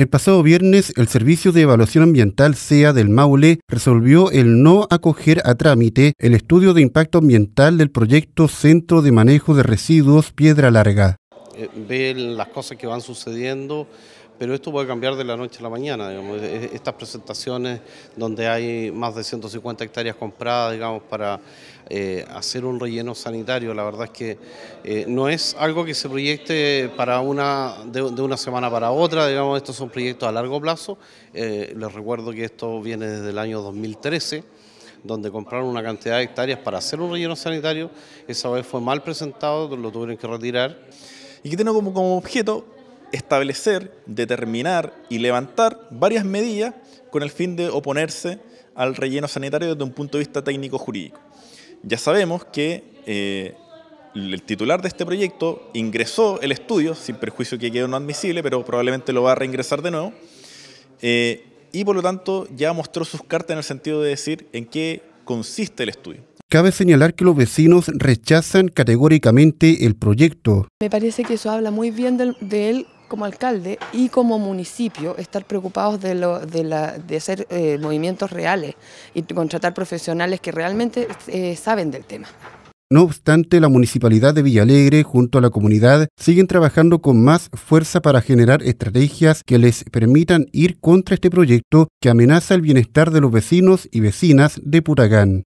El pasado viernes, el Servicio de Evaluación Ambiental SEA del Maule resolvió el no acoger a trámite el estudio de impacto ambiental del proyecto Centro de Manejo de Residuos Piedra Larga. Eh, las cosas que van sucediendo pero esto puede cambiar de la noche a la mañana. Estas presentaciones donde hay más de 150 hectáreas compradas, digamos, para eh, hacer un relleno sanitario, la verdad es que eh, no es algo que se proyecte para una, de, una semana para otra, digamos, estos son proyectos a largo plazo. Eh, les recuerdo que esto viene desde el año 2013 donde compraron una cantidad de hectáreas para hacer un relleno sanitario, esa vez fue mal presentado, lo tuvieron que retirar. ¿Y que tiene como objeto? establecer, determinar y levantar varias medidas con el fin de oponerse al relleno sanitario desde un punto de vista técnico-jurídico. Ya sabemos que eh, el titular de este proyecto ingresó el estudio, sin perjuicio que quedó no admisible, pero probablemente lo va a reingresar de nuevo, eh, y por lo tanto ya mostró sus cartas en el sentido de decir en qué consiste el estudio. Cabe señalar que los vecinos rechazan categóricamente el proyecto. Me parece que eso habla muy bien de él como alcalde y como municipio estar preocupados de, hacer eh, movimientos reales y contratar profesionales que realmente eh, saben del tema. No obstante, la Municipalidad de Villalegre junto a la comunidad siguen trabajando con más fuerza para generar estrategias que les permitan ir contra este proyecto que amenaza el bienestar de los vecinos y vecinas de Puragán.